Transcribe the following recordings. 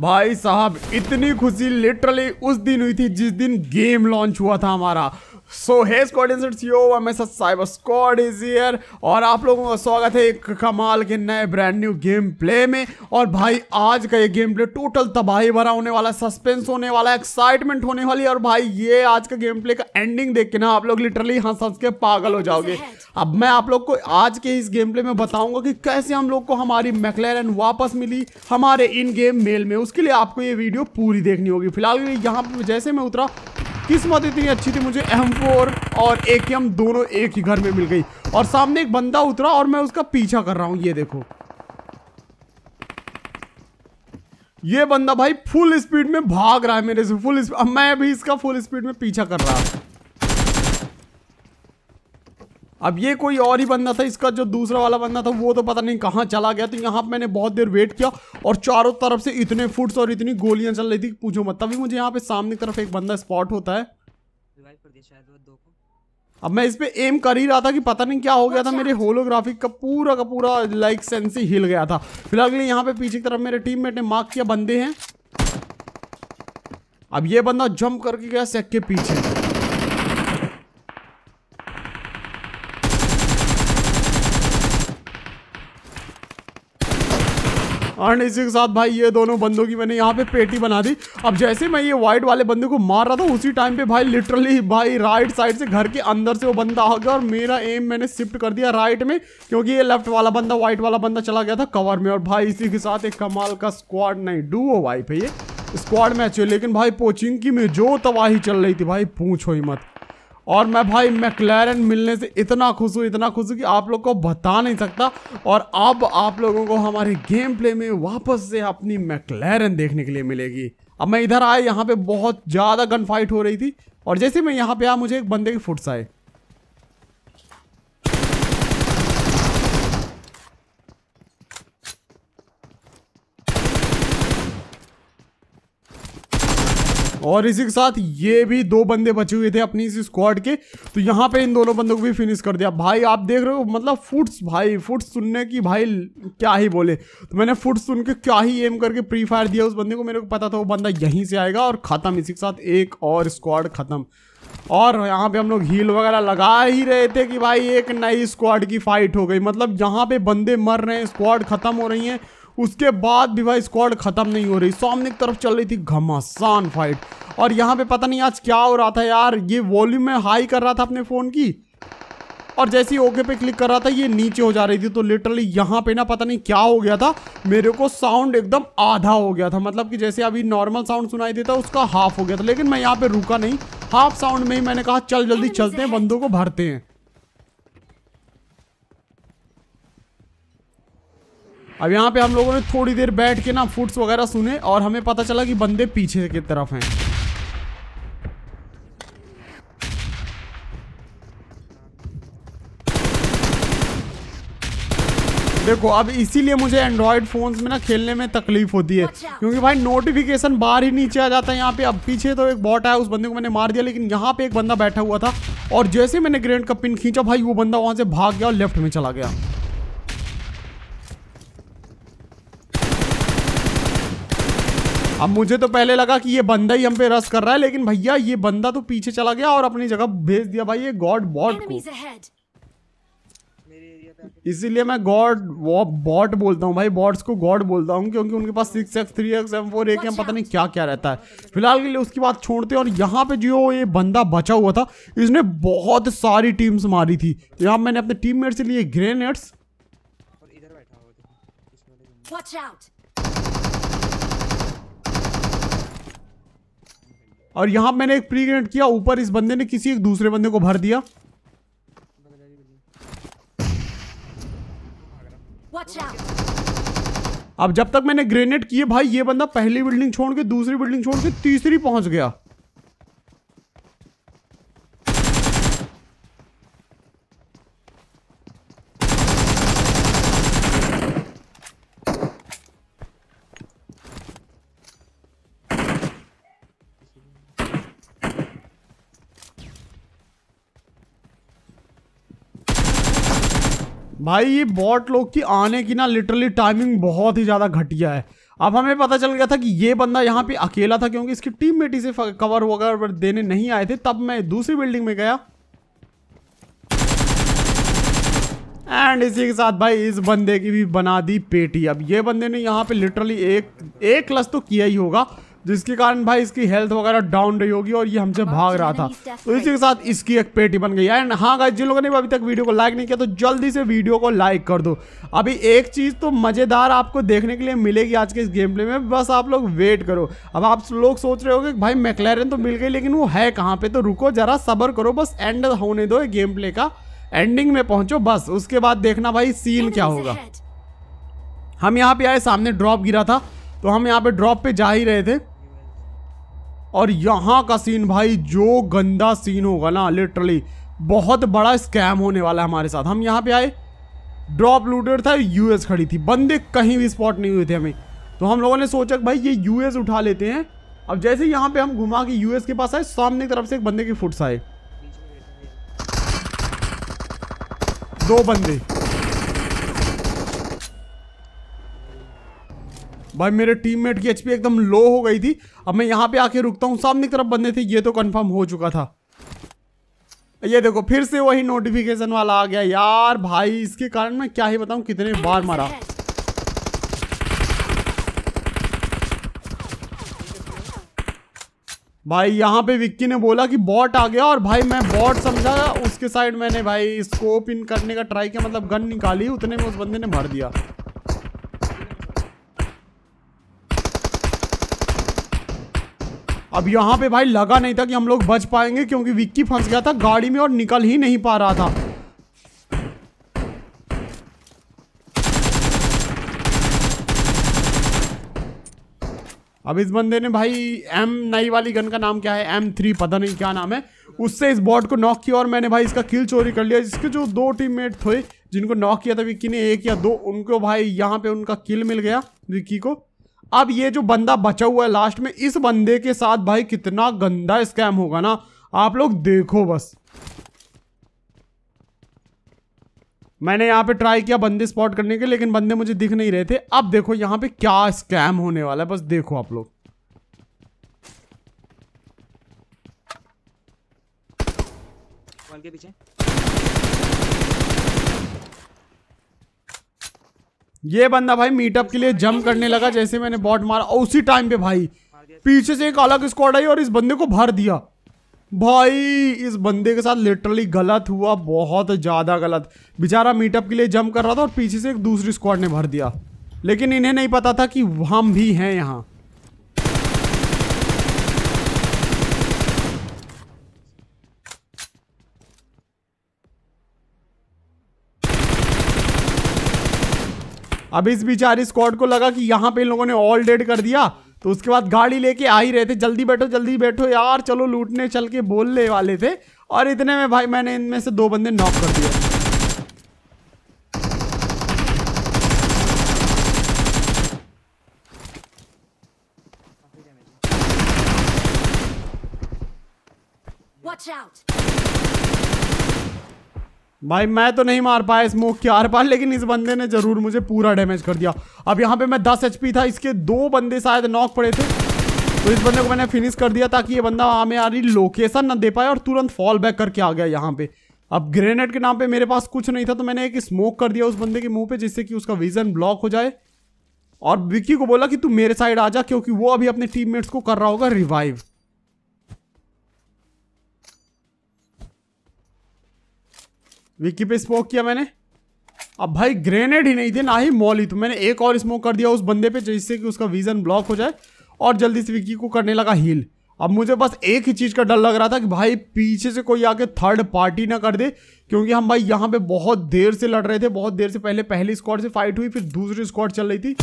भाई साहब इतनी खुशी लिटरली उस दिन हुई थी जिस दिन गेम लॉन्च हुआ था हमारा सो हे स्कॉडियंस इट्स यो हमारे साइबर स्कॉड इज ईयर और आप लोगों का स्वागत है एक कमाल के नए ब्रांड न्यू गेम प्ले में और भाई आज का ये गेम प्ले टोटल तबाही भरा होने वाला है सस्पेंस होने वाला है एक्साइटमेंट होने वाली है और भाई ये आज का गेम प्ले का एंडिंग देख के ना आप लोग लिटरली हंस हंस के पागल हो जाओगे अब मैं आप लोग को आज के इस गेम प्ले में बताऊंगा कि कैसे हम लोग को हमारी मैकलैरन वापस मिली हमारे इन गेम मेल में उसके लिए आपको ये वीडियो पूरी देखनी होगी फिलहाल यहाँ पर जैसे मैं उतरा किस्मत इतनी अच्छी थी मुझे एम फोर और ए के एम दोनों एक ही घर में मिल गई और सामने एक बंदा उतरा और मैं उसका पीछा कर रहा हूँ ये देखो ये बंदा भाई फुल स्पीड में भाग रहा है मेरे से फुल स्पीड मैं भी इसका फुल स्पीड में पीछा कर रहा हूँ अब ये कोई और ही बंदा था इसका जो दूसरा वाला बंदा था वो तो पता नहीं कहाँ चला गया तो यहाँ पे मैंने बहुत देर वेट किया और चारों तरफ से इतने फुट्स और इतनी गोलियां चल रही थी पूछो मत तभी मुझे यहाँ पे सामने की तरफ एक बंदा स्पॉट होता है अब मैं इस पर एम कर ही रहा था कि पता नहीं क्या हो गया था अच्छा। मेरे होलोग्राफिक का पूरा का पूरा लाइक सेंस ही हिल गया था फिलहाल के लिए यहाँ पे पीछे की तरफ मेरे टीम ने मार्क किया बंदे हैं अब ये बंदा जंप करके गया सेक के पीछे एंड इसी के साथ भाई ये दोनों बंदों की मैंने यहाँ पे पेटी बना दी अब जैसे मैं ये व्हाइट वाले बंदे को मार रहा था उसी टाइम पे भाई लिटरली भाई राइट साइड से घर के अंदर से वो बंदा आ गया और मेरा एम मैंने शिफ्ट कर दिया राइट में क्योंकि ये लेफ्ट वाला बंदा व्हाइट वाला बंदा चला गया था कवर में और भाई इसी के साथ एक कमाल का स्क्वाड नहीं डू वाइफ है ये स्क्वाड मैच हुई लेकिन भाई पोचिंग की में जो तबाही चल रही थी भाई पूछो ही मत और मैं भाई मैकलैरन मिलने से इतना खुश हूँ इतना खुश हूँ कि आप लोग को बता नहीं सकता और अब आप लोगों को हमारे गेम प्ले में वापस से अपनी मैकलैरन देखने के लिए मिलेगी अब मैं इधर आया यहाँ पे बहुत ज़्यादा गन फाइट हो रही थी और जैसे मैं यहाँ पे आया मुझे एक बंदे की फुट्स आए और इसी के साथ ये भी दो बंदे बचे हुए थे अपनी इसी स्क्वाड के तो यहाँ पे इन दोनों बंदों को भी फिनिश कर दिया भाई आप देख रहे हो मतलब फुट्स भाई फुट्स सुनने की भाई क्या ही बोले तो मैंने फुट्स सुन के क्या ही एम करके प्री फायर दिया उस बंदे को मेरे को पता था वो बंदा यहीं से आएगा और ख़त्म इसी के साथ एक और स्क्वाड ख़त्म और यहाँ पे हम लोग हील वगैरह लगा ही रहे थे कि भाई एक नई स्क्वाड की फाइट हो गई मतलब यहाँ पे बंदे मर रहे हैं स्क्वाड खत्म हो रही हैं उसके बाद भी भाई स्क्वाड खत्म नहीं हो रही सामने की तरफ चल रही थी घमासान फाइट और यहाँ पे पता नहीं आज क्या हो रहा था यार ये वॉल्यूम में हाई कर रहा था अपने फ़ोन की और जैसे ही ओके पे क्लिक कर रहा था ये नीचे हो जा रही थी तो लिटरली यहाँ पे ना पता नहीं क्या हो गया था मेरे को साउंड एकदम आधा हो गया था मतलब कि जैसे अभी नॉर्मल साउंड सुनाई देता उसका हाफ हो गया था लेकिन मैं यहाँ पे रुका नहीं हाफ साउंड में ही मैंने कहा चल जल्दी चलते हैं बंदों को भरते हैं अब यहाँ पे हम लोगों ने थोड़ी देर बैठ के ना फूड्स वगैरह सुने और हमें पता चला कि बंदे पीछे की तरफ हैं देखो अब इसीलिए मुझे एंड्रॉयड फोन्स में ना खेलने में तकलीफ होती है क्योंकि भाई नोटिफिकेशन बाहर ही नीचे आ जाता है यहाँ पे अब पीछे तो एक बॉट आया उस बंदे को मैंने मार दिया लेकिन यहाँ पे एक बंदा बैठा हुआ था और जैसे मैंने ग्रेनेड का पिन खींचा भाई वो बंदा वहां से भाग गया और लेफ्ट में चला गया अब मुझे तो पहले लगा कि ये बंदा ही हम पे रस कर रहा है लेकिन भैया ये बंदा तो पीछे चला गया और अपनी जगह भेज दिया भाई ये गॉड बॉट को इसीलिए मैं गॉड बॉट बोलता हूँ भाई बॉट्स को गॉड बोलता हूँ क्योंकि उनके पास six x three x M four एक एम पता नहीं क्या क्या रहता है फिलहाल के लिए उसकी बात छोड़ते हैं और यहाँ पे जो ये बंदा बचा हुआ था इसने बहुत सारी टीम्स मारी थी यहाँ मैंने अपने टीम मेट से लिए ग्रेनेड्स और यहाँ मैंने एक प्री ग्रेनेड किया ऊपर इस बंदे ने किसी एक दूसरे बंदे को भर दिया अब जब तक मैंने ग्रेनेड किए भाई ये बंदा पहली बिल्डिंग छोड़ के दूसरी बिल्डिंग छोड़ के तीसरी पहुंच गया भाई ये बॉट लोग की आने की ना लिटरली टाइमिंग बहुत ही ज़्यादा घटिया है अब हमें पता चल गया था कि ये बंदा यहाँ पे अकेला था क्योंकि इसकी टीम मेटी से कवर वगैरह देने नहीं आए थे तब मैं दूसरी बिल्डिंग में गया एंड इसी के साथ भाई इस बंदे की भी बना दी पेटी अब ये बंदे ने यहाँ पे लिटरली एक एक क्लच तो किया ही होगा जिसके कारण भाई इसकी हेल्थ वगैरह डाउन रही होगी और ये हमसे भाग रहा था तो इसी के साथ इसकी एक पेटी बन गई एंड हाँ गाइस जिन लोगों ने अभी तक वीडियो को लाइक नहीं किया तो जल्दी से वीडियो को लाइक कर दो अभी एक चीज़ तो मज़ेदार आपको देखने के लिए मिलेगी आज के इस गेम प्ले में बस आप लोग वेट करो अब आप लोग सोच रहे हो कि भाई मैकलैरन तो मिल गई लेकिन वो है कहाँ पे तो रुको जरा सबर करो बस एंड होने दो गेम प्ले का एंडिंग में पहुंचो बस उसके बाद देखना भाई सीन क्या होगा हम यहाँ पे आए सामने ड्रॉप गिरा था तो हम यहाँ पे ड्रॉप पे जा ही रहे थे और यहाँ का सीन भाई जो गंदा सीन होगा ना लिटरली बहुत बड़ा स्कैम होने वाला है हमारे साथ हम यहाँ पे आए ड्रॉप लूटेड था यूएस खड़ी थी बंदे कहीं भी स्पॉट नहीं हुए थे हमें तो हम लोगों ने सोचा भाई ये यूएस उठा लेते हैं अब जैसे यहाँ पे हम घुमा के यूएस के पास आए सामने की तरफ से एक बंदे की फुट्स आए दो बंदे भाई मेरे टीममेट की एचपी एकदम लो हो गई थी अब मैं यहाँ पे आके रुकता हूँ सामने की तरफ बंदे थे ये तो कंफर्म हो चुका था ये देखो फिर से वही नोटिफिकेशन वाला आ गया यार भाई इसके कारण मैं क्या ही बताऊँ कितने बार मारा भाई यहाँ पे विक्की ने बोला कि बॉट आ गया और भाई मैं बॉट समझा उसके साइड मैंने भाई स्कोप इन करने का ट्राई किया मतलब गन निकाली उतने में उस बंदे ने मार दिया अब यहाँ पे भाई लगा नहीं था कि हम लोग बच पाएंगे क्योंकि विक्की फंस गया था गाड़ी में और निकल ही नहीं पा रहा था अब इस बंदे ने भाई एम नई वाली गन का नाम क्या है एम थ्री पता नहीं क्या नाम है उससे इस बॉट को नॉक किया और मैंने भाई इसका किल चोरी कर लिया जिसके जो दो टीममेट थे जिनको नॉक किया था विक्की ने एक या दो उनको भाई यहाँ पे उनका किल मिल गया विक्की को अब ये जो बंदा बचा हुआ है लास्ट में इस बंदे के साथ भाई कितना गंदा स्कैम होगा ना आप लोग देखो बस मैंने यहाँ पे ट्राई किया बंदे स्पॉट करने के लेकिन बंदे मुझे दिख नहीं रहे थे अब देखो यहाँ पे क्या स्कैम होने वाला है बस देखो आप लोग के पीछे ये बंदा भाई मीटअप के लिए जम करने लगा जैसे मैंने बॉट मारा उसी टाइम पे भाई पीछे से एक अलग स्क्वाड आई और इस बंदे को भर दिया भाई इस बंदे के साथ लिटरली गलत हुआ बहुत ज़्यादा गलत बेचारा मीटअप के लिए जम कर रहा था और पीछे से एक दूसरी स्क्वाड ने भर दिया लेकिन इन्हें नहीं पता था कि हम भी हैं यहाँ अब इस बेचारे स्क्वाड को लगा कि यहाँ पे इन लोगों ने ऑल डेड कर दिया तो उसके बाद गाड़ी लेके आ ही रहे थे जल्दी बैठो जल्दी बैठो यार चलो लूटने चल के बोलने वाले थे और इतने में भाई मैंने इनमें से दो बंदे नॉक कर दिया Watch out! भाई मैं तो नहीं मार पाया स्मोक के आर पार लेकिन इस बंदे ने जरूर मुझे पूरा डैमेज कर दिया अब यहाँ पे मैं 10 एच था इसके दो बंदे शायद नॉक पड़े थे तो इस बंदे को मैंने फिनिश कर दिया ताकि ये बंदा हमें रही लोकेशन ना दे पाए और तुरंत फॉल बैक करके आ गया यहाँ पे अब ग्रेनेड के नाम पे मेरे पास कुछ नहीं था तो मैंने एक स्मोक कर दिया उस बंदे के मुंह पे जिससे कि उसका विजन ब्लॉक हो जाए और विक्की को बोला कि तू मेरे साइड आ जा क्योंकि वो अभी अपने टीममेट्स को कर रहा होगा रिवाइव विक्की पे स्मोक किया मैंने अब भाई ग्रेनेड ही नहीं थे ना ही मॉल ही तो मैंने एक और स्मोक कर दिया उस बंदे पे जिससे कि उसका विजन ब्लॉक हो जाए और जल्दी से विक्की को करने लगा हील अब मुझे बस एक ही चीज़ का डर लग रहा था कि भाई पीछे से कोई आके थर्ड पार्टी ना कर दे क्योंकि हम भाई यहाँ पे बहुत देर से लड़ रहे थे बहुत देर से पहले पहली स्क्वाड से फाइट हुई फिर दूसरी स्क्वाड चल रही थी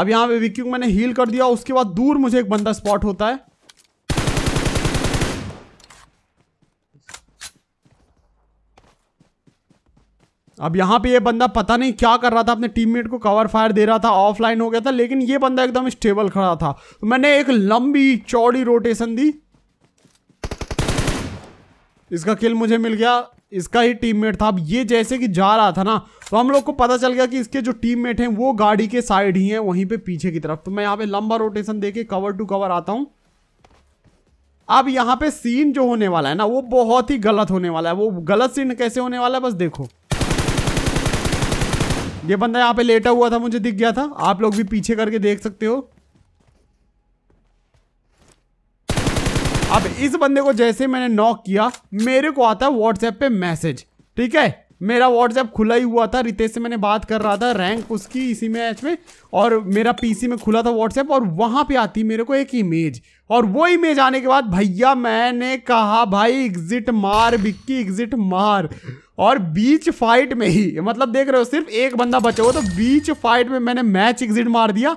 अब यहाँ पे विक्की को मैंने हील कर दिया उसके बाद दूर मुझे एक बंदा स्पॉट होता है अब यहाँ पे ये बंदा पता नहीं क्या कर रहा था अपने टीममेट को कवर फायर दे रहा था ऑफलाइन हो गया था लेकिन ये बंदा एकदम स्टेबल खड़ा था तो मैंने एक लंबी चौड़ी रोटेशन दी इसका किल मुझे मिल गया इसका ही टीममेट था अब ये जैसे कि जा रहा था ना तो हम लोग को पता चल गया कि इसके जो टीममेट हैं वो गाड़ी के साइड ही हैं वहीं पे पीछे की तरफ तो मैं यहाँ पे लंबा रोटेशन देके कवर टू कवर आता हूँ अब यहाँ पे सीन जो होने वाला है ना वो बहुत ही गलत होने वाला है वो गलत सीन कैसे होने वाला है बस देखो ये बंदा यहाँ पे लेटा हुआ था मुझे दिख गया था आप लोग भी पीछे करके देख सकते हो अब इस बंदे को जैसे मैंने नॉक किया मेरे को आता है व्हाट्सएप पे मैसेज ठीक है मेरा व्हाट्सएप खुला ही हुआ था रितेश से मैंने बात कर रहा था रैंक उसकी इसी मैच में और मेरा पीसी में खुला था व्हाट्सएप और वहां पे आती मेरे को एक इमेज और वो इमेज आने के बाद भैया मैंने कहा भाई एग्जिट मार बिक्की एग्जिट मार और बीच फाइट में ही मतलब देख रहे हो सिर्फ एक बंदा बचा हुआ तो बीच फाइट में मैंने मैच एग्जिट मार दिया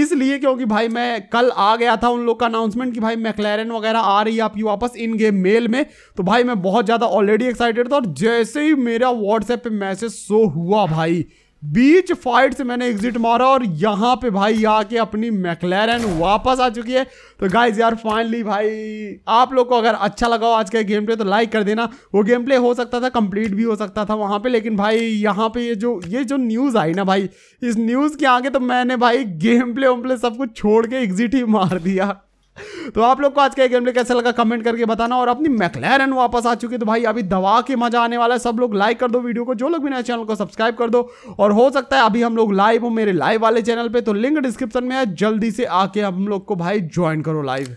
इसलिए क्योंकि भाई मैं कल आ गया था उन लोग का अनाउंसमेंट कि भाई मैकलैरन वगैरह आ रही है आपकी वापस इन गेम मेल में तो भाई मैं बहुत ज़्यादा ऑलरेडी एक्साइटेड था और जैसे ही मेरा व्हाट्सएप पे मैसेज शो हुआ भाई बीच फाइट से मैंने एग्जिट मारा और यहाँ पे भाई आके अपनी मैकलैरन वापस आ चुकी है तो गाइज यार फाइनली भाई आप लोग को अगर अच्छा लगा हो आज का गेम प्ले तो लाइक कर देना वो गेम प्ले हो सकता था कंप्लीट भी हो सकता था वहाँ पे लेकिन भाई यहाँ पे ये जो ये जो न्यूज़ आई ना भाई इस न्यूज़ के आगे तो मैंने भाई गेम प्ले वेम प्ले सब कुछ छोड़ के एग्जिट ही मार दिया तो आप लोग को आज का गेम कैसा लगा कमेंट करके बताना और अपनी मैकलैरन वापस आ चुकी है तो भाई अभी दवा के मजा आने वाला है सब लोग लाइक कर दो वीडियो को जो लोग भी नए चैनल को सब्सक्राइब कर दो और हो सकता है अभी हम लोग लाइव हो मेरे लाइव वाले चैनल पे तो लिंक डिस्क्रिप्शन में है जल्दी से आके हम लोग को भाई ज्वाइन करो लाइव